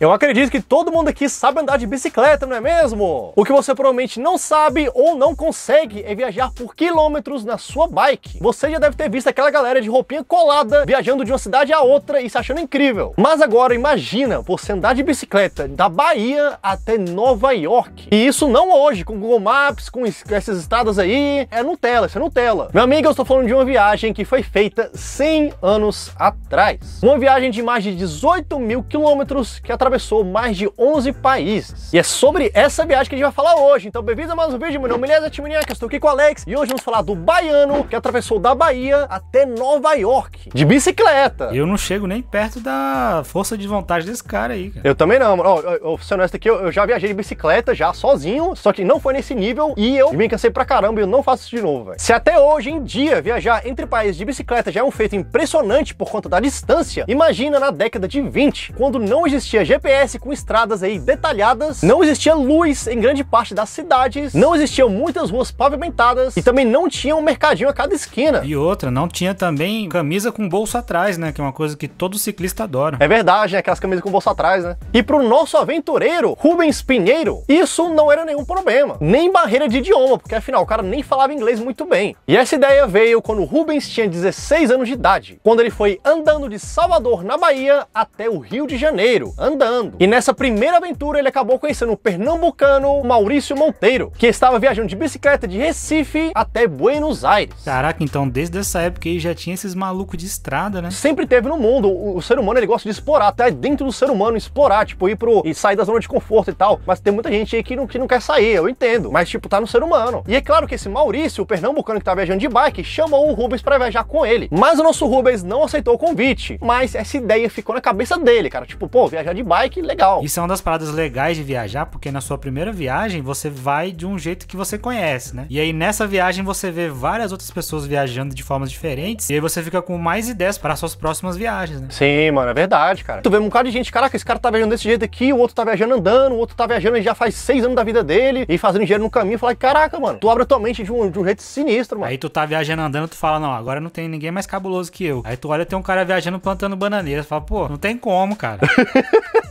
Eu acredito que todo mundo aqui sabe andar de bicicleta, não é mesmo? O que você provavelmente não sabe ou não consegue é viajar por quilômetros na sua bike. Você já deve ter visto aquela galera de roupinha colada viajando de uma cidade a outra e se achando incrível. Mas agora imagina você andar de bicicleta da Bahia até Nova York. E isso não hoje, com Google Maps, com essas estradas aí, é Nutella, isso é Nutella. Meu amigo, eu estou falando de uma viagem que foi feita 100 anos atrás. Uma viagem de mais de 18 mil quilômetros que até atravessou mais de 11 países. E é sobre essa viagem que a gente vai falar hoje. Então, bem vindo a mais um vídeo. Meu nome é, é eu estou aqui com o Alex. E hoje vamos falar do baiano que atravessou da Bahia até Nova York, de bicicleta. Eu não chego nem perto da força de vontade desse cara aí, cara. Eu também não, mano. Ó, ó, sendo honesto aqui, eu, eu já viajei de bicicleta já sozinho, só que não foi nesse nível e eu me cansei pra caramba e eu não faço isso de novo, velho. Se até hoje em dia viajar entre países de bicicleta já é um feito impressionante por conta da distância, imagina na década de 20, quando não existia GPS com estradas aí detalhadas, não existia luz em grande parte das cidades, não existiam muitas ruas pavimentadas e também não tinha um mercadinho a cada esquina. E outra, não tinha também camisa com bolso atrás, né? Que é uma coisa que todo ciclista adora. É verdade, né? Aquelas camisas com bolso atrás, né? E pro nosso aventureiro, Rubens Pinheiro, isso não era nenhum problema. Nem barreira de idioma, porque afinal o cara nem falava inglês muito bem. E essa ideia veio quando Rubens tinha 16 anos de idade, quando ele foi andando de Salvador, na Bahia, até o Rio de Janeiro, andando e nessa primeira aventura ele acabou conhecendo o pernambucano Maurício Monteiro, que estava viajando de bicicleta de Recife até Buenos Aires. Caraca, então desde essa época aí já tinha esses malucos de estrada, né? Sempre teve no mundo. O, o ser humano ele gosta de explorar, até dentro do ser humano explorar, tipo ir pro e sair da zona de conforto e tal. Mas tem muita gente aí que não, que não quer sair, eu entendo. Mas tipo tá no ser humano. E é claro que esse Maurício, o pernambucano que tá viajando de bike, chamou o Rubens para viajar com ele. Mas o nosso Rubens não aceitou o convite. Mas essa ideia ficou na cabeça dele, cara. Tipo, pô, viajar de bike bike, legal. Isso é uma das paradas legais de viajar, porque na sua primeira viagem você vai de um jeito que você conhece, né? E aí nessa viagem você vê várias outras pessoas viajando de formas diferentes, e aí você fica com mais ideias para suas próximas viagens, né? Sim, mano, é verdade, cara. Tu vê um cara de gente, caraca, esse cara tá viajando desse jeito aqui, o outro tá viajando andando, o outro tá viajando já faz seis anos da vida dele e fazendo dinheiro no caminho. Fala, caraca, mano, tu abre tua mente de um, de um jeito sinistro, mano. Aí tu tá viajando andando, tu fala, não, agora não tem ninguém mais cabuloso que eu. Aí tu olha, tem um cara viajando plantando bananeira, tu fala, pô, não tem como, cara.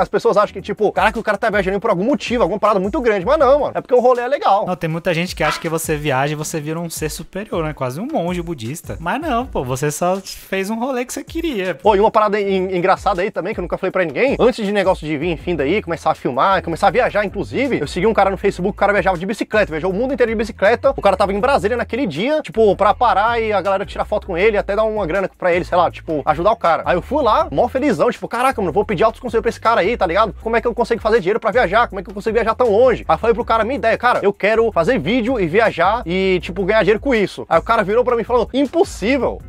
as pessoas acham que, tipo, caraca, o cara tá viajando por algum motivo, alguma parada muito grande. Mas não, mano. É porque o rolê é legal. Não, tem muita gente que acha que você viaja e você vira um ser superior, né? Quase um monge budista. Mas não, pô, você só fez um rolê que você queria. Pô, e uma parada en engraçada aí também, que eu nunca falei pra ninguém, antes de negócio de vir, enfim, daí, começar a filmar, começar a viajar, inclusive, eu segui um cara no Facebook, o cara viajava de bicicleta, viajou o mundo inteiro de bicicleta. O cara tava em Brasília naquele dia, tipo, pra parar e a galera tirar foto com ele, até dar uma grana pra ele, sei lá, tipo, ajudar o cara. Aí eu fui lá, mó felizão, tipo, caraca, mano, vou pedir altos conselhos pra esse cara aí aí, tá ligado? Como é que eu consigo fazer dinheiro para viajar? Como é que eu consigo viajar tão longe? Aí eu falei pro cara minha ideia, cara, eu quero fazer vídeo e viajar e, tipo, ganhar dinheiro com isso. Aí o cara virou para mim e falou: impossível.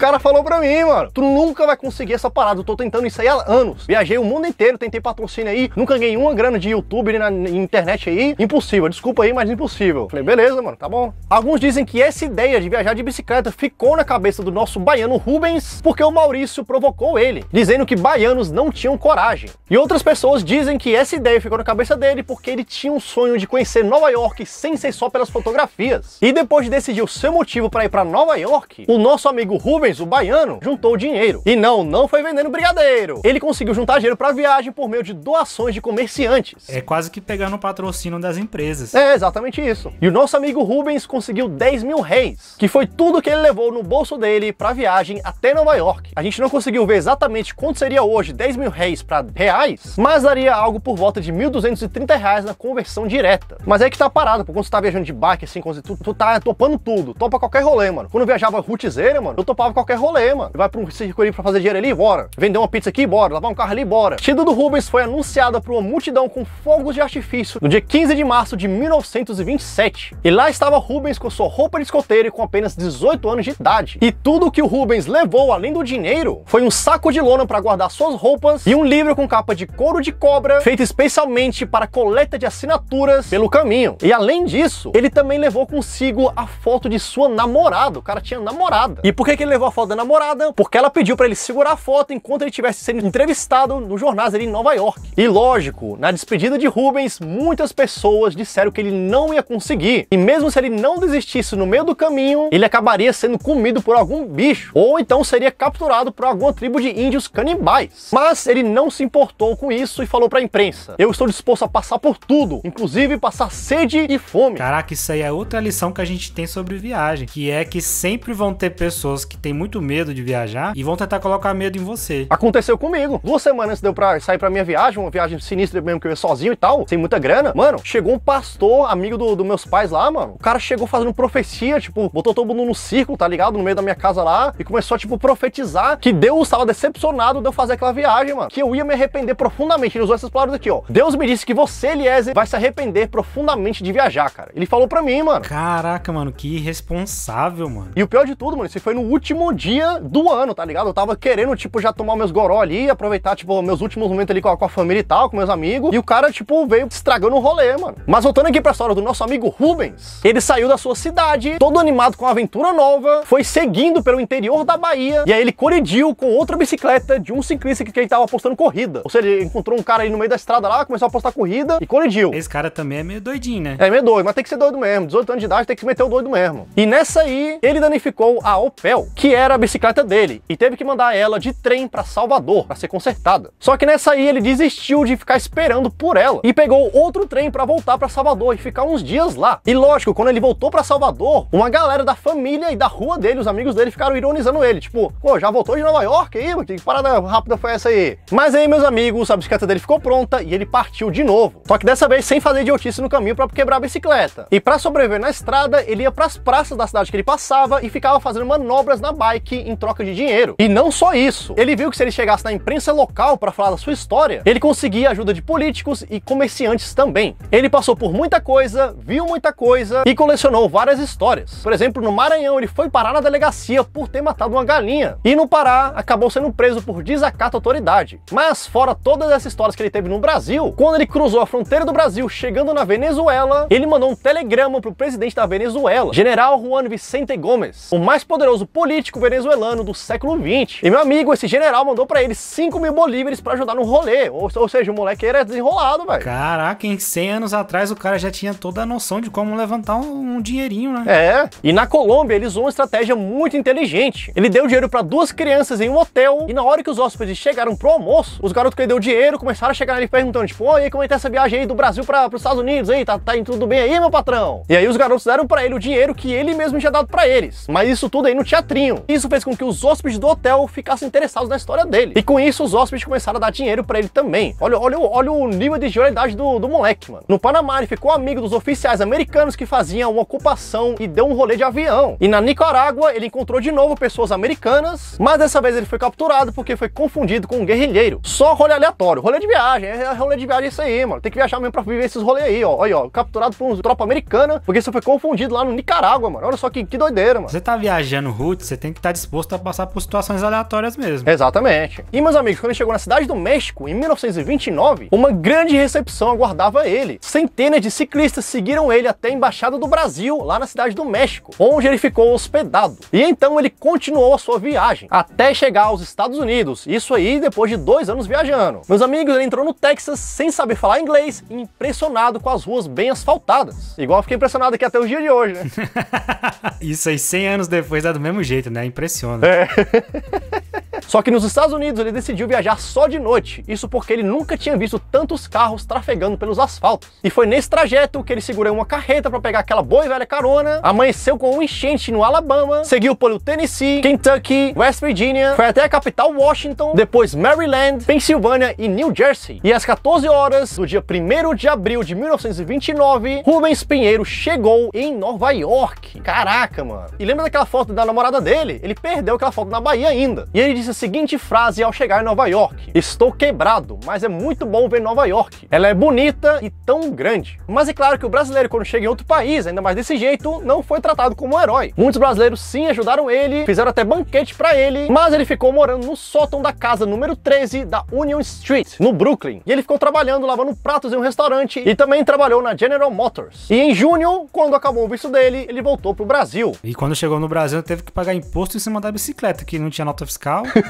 cara falou pra mim, mano. Tu nunca vai conseguir essa parada. Eu tô tentando isso aí há anos. Viajei o mundo inteiro, tentei patrocínio aí. Nunca ganhei uma grana de YouTube na internet aí. Impossível. Desculpa aí, mas impossível. Falei, beleza, mano, tá bom. Alguns dizem que essa ideia de viajar de bicicleta ficou na cabeça do nosso baiano Rubens porque o Maurício provocou ele, dizendo que baianos não tinham coragem. E outras pessoas dizem que essa ideia ficou na cabeça dele porque ele tinha um sonho de conhecer Nova York sem ser só pelas fotografias. E depois de decidir o seu motivo para ir para Nova York, o nosso amigo Rubens Rubens, o baiano, juntou dinheiro. E não, não foi vendendo brigadeiro. Ele conseguiu juntar dinheiro para a viagem por meio de doações de comerciantes. É quase que pegar no patrocínio das empresas. É exatamente isso. E o nosso amigo Rubens conseguiu 10 mil reis, que foi tudo que ele levou no bolso dele para a viagem até Nova York. A gente não conseguiu ver exatamente quanto seria hoje 10 mil reais para reais, mas daria algo por volta de 1.230 reais na conversão direta. Mas é que tá parado, porque quando você tá viajando de bike, assim, tu, tu tá topando tudo, topa qualquer rolê, mano. Quando eu viajava rutezeira, mano, eu topava qualquer rolê, mano. vai pra um circo ali pra fazer dinheiro ali e bora. Vender uma pizza aqui, bora. Lavar um carro ali, bora. Tida do Rubens foi anunciada por uma multidão com fogos de artifício no dia 15 de março de 1927. E lá estava Rubens com sua roupa de escoteiro e com apenas 18 anos de idade. E tudo que o Rubens levou, além do dinheiro, foi um saco de lona para guardar suas roupas e um livro com capa de couro de cobra, feito especialmente para coleta de assinaturas pelo caminho. E além disso, ele também levou consigo a foto de sua namorada. O cara tinha namorada. E por que, que ele levou uma foto da namorada, porque ela pediu para ele segurar a foto enquanto ele estivesse sendo entrevistado nos jornais ali em Nova York. E lógico, na despedida de Rubens, muitas pessoas disseram que ele não ia conseguir. E mesmo se ele não desistisse no meio do caminho, ele acabaria sendo comido por algum bicho, ou então seria capturado por alguma tribo de índios canibais. Mas ele não se importou com isso e falou para a imprensa: "Eu estou disposto a passar por tudo, inclusive passar sede e fome". Caraca, isso aí é outra lição que a gente tem sobre viagem, que é que sempre vão ter pessoas que têm muito medo de viajar e vão tentar colocar medo em você. Aconteceu comigo. Duas semanas antes deu pra sair pra minha viagem, uma viagem sinistra mesmo que eu ia sozinho e tal, sem muita grana, mano, chegou um pastor, amigo dos do meus pais lá, mano. O cara chegou fazendo profecia, tipo, botou todo mundo no círculo, tá ligado? No meio da minha casa lá e começou a, tipo, profetizar que Deus estava decepcionado de eu fazer aquela viagem, mano. Que eu ia me arrepender profundamente. Ele usou essas palavras aqui, ó. Deus me disse que você, Eliezer, vai se arrepender profundamente de viajar, cara. Ele falou pra mim, mano. Caraca, mano, que irresponsável, mano. E o pior de tudo, mano, isso foi no último último dia do ano, tá ligado? Eu tava querendo, tipo, já tomar meus goró ali, aproveitar, tipo, meus últimos momentos ali com a, com a família e tal, com meus amigos. E o cara, tipo, veio estragando o rolê, mano. Mas voltando aqui pra história do nosso amigo Rubens, ele saiu da sua cidade, todo animado com uma aventura nova, foi seguindo pelo interior da Bahia, e aí ele colidiu com outra bicicleta de um ciclista que, que ele tava postando corrida. Ou seja, ele encontrou um cara aí no meio da estrada lá, começou a postar corrida e colidiu. Esse cara também é meio doidinho, né? É meio doido, mas tem que ser doido mesmo. 18 anos de idade tem que se meter o doido mesmo. E nessa aí, ele danificou a Opel, que era a bicicleta dele e teve que mandar ela de trem para Salvador para ser consertada. Só que nessa aí ele desistiu de ficar esperando por ela e pegou outro trem para voltar para Salvador e ficar uns dias lá. E lógico, quando ele voltou para Salvador, uma galera da família e da rua dele, os amigos dele ficaram ironizando ele, tipo, pô, já voltou de Nova York aí, que parada rápida foi essa aí? Mas aí, meus amigos, a bicicleta dele ficou pronta e ele partiu de novo. Só que dessa vez sem fazer idiotice no caminho para quebrar a bicicleta. E para sobreviver na estrada, ele ia para as praças da cidade que ele passava e ficava fazendo manobras na bike em troca de dinheiro. E não só isso, ele viu que se ele chegasse na imprensa local para falar da sua história, ele conseguia a ajuda de políticos e comerciantes também. Ele passou por muita coisa, viu muita coisa e colecionou várias histórias. Por exemplo, no Maranhão ele foi parar na delegacia por ter matado uma galinha. E no Pará acabou sendo preso por desacato à autoridade. Mas fora todas essas histórias que ele teve no Brasil, quando ele cruzou a fronteira do Brasil chegando na Venezuela, ele mandou um telegrama pro presidente da Venezuela, General Juan Vicente Gomes, o mais poderoso político político venezuelano do século XX. E meu amigo, esse general mandou para ele 5 mil bolívares para ajudar no rolê. Ou, ou, seja, o moleque era desenrolado, velho. Caraca, em 100 anos atrás o cara já tinha toda a noção de como levantar um, um dinheirinho, né? É. E na Colômbia ele usou uma estratégia muito inteligente. Ele deu dinheiro para duas crianças em um hotel e na hora que os hóspedes chegaram pro almoço, os garotos que ele deu dinheiro começaram a chegar ali perguntando, tipo, oi, como é que tá essa viagem aí do Brasil para os Estados Unidos aí? Tá, tá indo tudo bem aí, meu patrão? E aí os garotos deram para ele o dinheiro que ele mesmo tinha dado para eles. Mas isso tudo aí no teatrinho. Isso fez com que os hóspedes do hotel ficassem interessados na história dele. E com isso, os hóspedes começaram a dar dinheiro para ele também. Olha, olha, olha o nível de genialidade do, do moleque, mano. No Panamá, ele ficou amigo dos oficiais americanos que faziam uma ocupação e deu um rolê de avião. E na Nicarágua, ele encontrou de novo pessoas americanas, mas dessa vez ele foi capturado porque foi confundido com um guerrilheiro. Só rolê aleatório, rolê de viagem, é, é rolê de viagem isso aí, mano. Tem que viajar mesmo pra viver esses rolês aí, ó. Aí, ó, capturado por um tropa americana, porque isso foi confundido lá no Nicarágua, mano. Olha só que, que doideira, mano. Você tá viajando, Ruth, você tem tem que estar tá disposto a passar por situações aleatórias mesmo. Exatamente. E, meus amigos, quando ele chegou na cidade do México, em 1929, uma grande recepção aguardava ele. Centenas de ciclistas seguiram ele até a Embaixada do Brasil, lá na cidade do México, onde ele ficou hospedado. E então ele continuou a sua viagem, até chegar aos Estados Unidos. Isso aí depois de dois anos viajando. Meus amigos, ele entrou no Texas sem saber falar inglês, impressionado com as ruas bem asfaltadas. Igual eu fiquei impressionado aqui até o dia de hoje, né? Isso aí, 100 anos depois, é do mesmo jeito, né? né? Impressiona. É. Só que nos Estados Unidos ele decidiu viajar só de noite, isso porque ele nunca tinha visto tantos carros trafegando pelos asfaltos. E foi nesse trajeto que ele segurou uma carreta para pegar aquela boa e velha carona, amanheceu com um enchente no Alabama, seguiu pelo Tennessee, Kentucky, West Virginia, foi até a capital Washington, depois Maryland, Pensilvânia e New Jersey. E às 14 horas do dia 1 de abril de 1929, Rubens Pinheiro chegou em Nova York. Caraca, mano. E lembra daquela foto da namorada dele? Ele perdeu aquela foto na Bahia ainda. E ele disse assim, seguinte frase ao chegar em Nova York: Estou quebrado, mas é muito bom ver Nova York. Ela é bonita e tão grande. Mas é claro que o brasileiro, quando chega em outro país, ainda mais desse jeito, não foi tratado como um herói. Muitos brasileiros sim ajudaram ele, fizeram até banquete para ele, mas ele ficou morando no sótão da casa número 13 da Union Street, no Brooklyn. E ele ficou trabalhando lavando pratos em um restaurante e também trabalhou na General Motors. E em junho, quando acabou o visto dele, ele voltou pro Brasil. E quando chegou no Brasil, teve que pagar imposto em cima da bicicleta, que não tinha nota fiscal.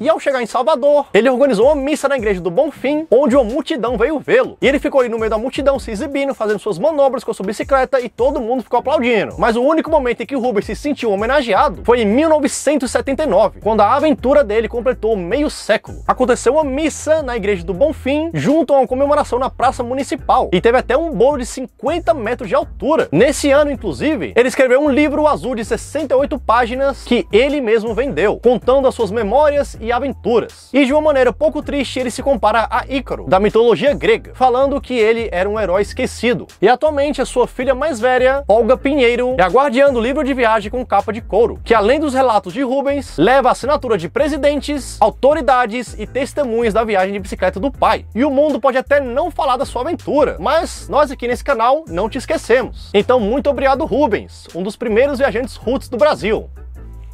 E ao chegar em Salvador, ele organizou uma missa na igreja do Bonfim, onde uma multidão veio vê-lo. E ele ficou ali no meio da multidão se exibindo, fazendo suas manobras com sua bicicleta e todo mundo ficou aplaudindo. Mas o único momento em que o Rubens se sentiu homenageado foi em 1979, quando a aventura dele completou meio século. Aconteceu uma missa na igreja do Bonfim, junto a uma comemoração na praça municipal, e teve até um bolo de 50 metros de altura. Nesse ano, inclusive, ele escreveu um livro azul de 68 páginas que ele mesmo vendeu, contando as suas memórias e e aventuras. E de uma maneira pouco triste, ele se compara a Ícaro, da mitologia grega, falando que ele era um herói esquecido. E atualmente a sua filha mais velha, Olga Pinheiro, é a guardiã do livro de viagem com capa de couro, que além dos relatos de Rubens, leva a assinatura de presidentes, autoridades e testemunhas da viagem de bicicleta do pai. E o mundo pode até não falar da sua aventura, mas nós aqui nesse canal não te esquecemos. Então muito obrigado Rubens, um dos primeiros viajantes roots do Brasil.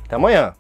Até amanhã.